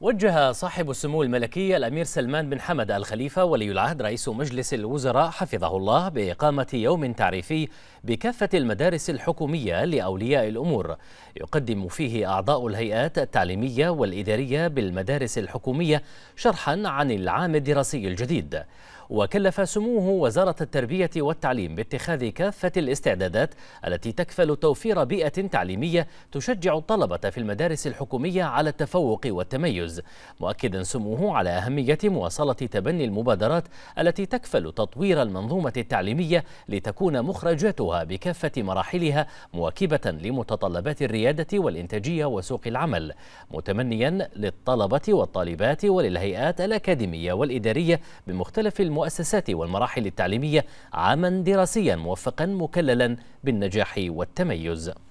وجه صاحب السمو الملكي الأمير سلمان بن حمد الخليفة ولي العهد رئيس مجلس الوزراء حفظه الله بإقامة يوم تعريفي بكافة المدارس الحكومية لأولياء الأمور يقدم فيه أعضاء الهيئات التعليمية والإدارية بالمدارس الحكومية شرحا عن العام الدراسي الجديد وكلف سموه وزارة التربية والتعليم باتخاذ كافة الاستعدادات التي تكفل توفير بيئة تعليمية تشجع الطلبة في المدارس الحكومية على التفوق والتميز مؤكدا سموه على أهمية مواصلة تبني المبادرات التي تكفل تطوير المنظومة التعليمية لتكون مخرجاتها بكافة مراحلها مواكبة لمتطلبات الريادة والإنتاجية وسوق العمل متمنيا للطلبة والطالبات وللهيئات الأكاديمية والإدارية بمختلف المؤسسات المؤسسات والمراحل التعليمية عاما دراسيا موفقا مكللا بالنجاح والتميز